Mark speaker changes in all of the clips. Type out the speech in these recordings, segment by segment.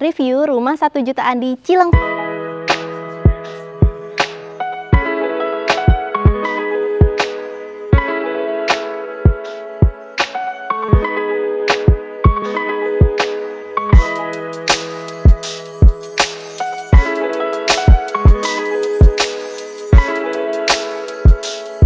Speaker 1: review rumah 1 jutaan di Cilengsi.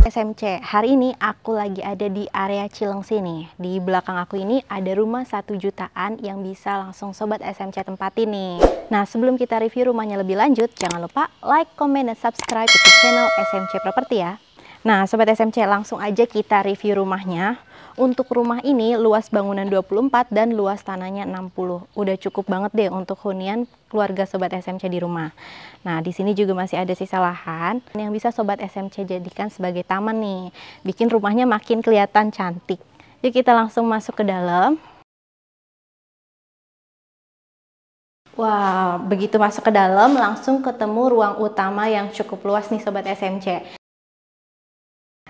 Speaker 1: SMC, hari ini aku lagi ada di area Cilengsi nih. Di belakang aku ini ada rumah satu jutaan yang bisa langsung sobat SMC tempati nih. Nah, sebelum kita review rumahnya lebih lanjut, jangan lupa like, comment, dan subscribe ke channel SMC Property ya. Nah, sobat SMC, langsung aja kita review rumahnya. Untuk rumah ini luas bangunan 24 dan luas tanahnya 60. Udah cukup banget deh untuk hunian keluarga sobat SMC di rumah. Nah, di sini juga masih ada sisa lahan yang bisa sobat SMC jadikan sebagai taman nih. Bikin rumahnya makin kelihatan cantik. Yuk kita langsung masuk ke dalam. Wah, wow, begitu masuk ke dalam langsung ketemu ruang utama yang cukup luas nih Sobat SMC.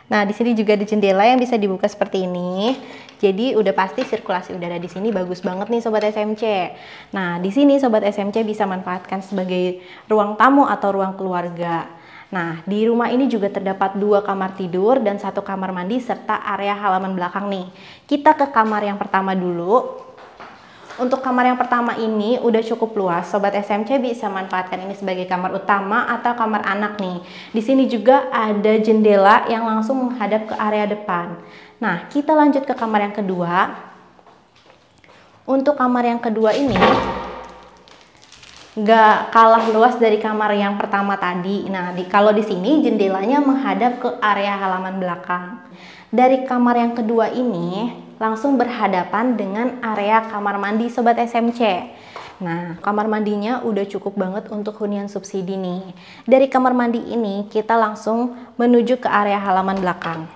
Speaker 1: Nah, di sini juga ada jendela yang bisa dibuka seperti ini. Jadi udah pasti sirkulasi udara di sini bagus banget nih sobat SMC. Nah, di sini sobat SMC bisa manfaatkan sebagai ruang tamu atau ruang keluarga. Nah, di rumah ini juga terdapat dua kamar tidur dan satu kamar mandi serta area halaman belakang nih. Kita ke kamar yang pertama dulu. Untuk kamar yang pertama ini udah cukup luas, sobat SMC bisa manfaatkan ini sebagai kamar utama atau kamar anak nih. Di sini juga ada jendela yang langsung menghadap ke area depan. Nah, kita lanjut ke kamar yang kedua. Untuk kamar yang kedua ini nggak kalah luas dari kamar yang pertama tadi. Nah, di, kalau di sini jendelanya menghadap ke area halaman belakang. Dari kamar yang kedua ini langsung berhadapan dengan area kamar mandi sobat SMC. Nah, kamar mandinya udah cukup banget untuk hunian subsidi nih. Dari kamar mandi ini kita langsung menuju ke area halaman belakang.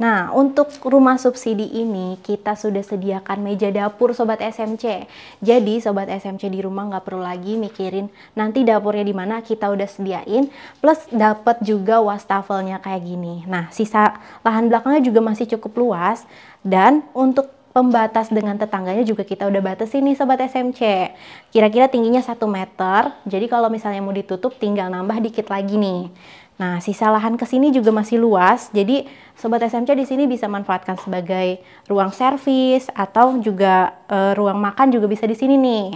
Speaker 1: Nah, untuk rumah subsidi ini kita sudah sediakan meja dapur Sobat SMC. Jadi Sobat SMC di rumah nggak perlu lagi mikirin nanti dapurnya di mana kita udah sediain. Plus dapat juga wastafelnya kayak gini. Nah, sisa lahan belakangnya juga masih cukup luas. Dan untuk pembatas dengan tetangganya juga kita udah batasi ini sobat SMC. Kira-kira tingginya 1 meter, jadi kalau misalnya mau ditutup tinggal nambah dikit lagi nih. Nah, sisa lahan ke sini juga masih luas, jadi sobat SMC di sini bisa manfaatkan sebagai ruang servis atau juga e, ruang makan juga bisa di sini nih.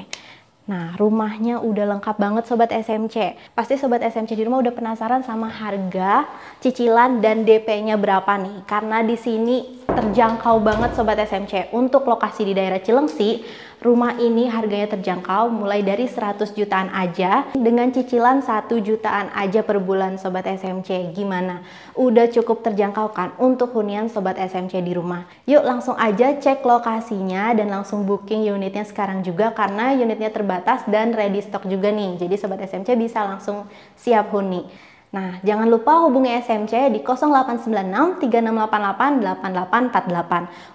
Speaker 1: Nah, rumahnya udah lengkap banget sobat SMC. Pasti sobat SMC di rumah udah penasaran sama harga, cicilan dan DP-nya berapa nih? Karena di sini terjangkau banget Sobat SMC. Untuk lokasi di daerah Cilengsi, rumah ini harganya terjangkau mulai dari 100 jutaan aja dengan cicilan 1 jutaan aja per bulan Sobat SMC. Gimana? Udah cukup terjangkau kan untuk hunian Sobat SMC di rumah? Yuk langsung aja cek lokasinya dan langsung booking unitnya sekarang juga karena unitnya terbatas dan ready stock juga nih. Jadi Sobat SMC bisa langsung siap huni. Nah, jangan lupa hubungi SMC di 0896 3688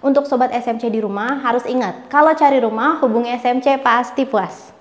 Speaker 1: 8848. Untuk sobat SMC di rumah harus ingat, kalau cari rumah hubungi SMC pasti puas.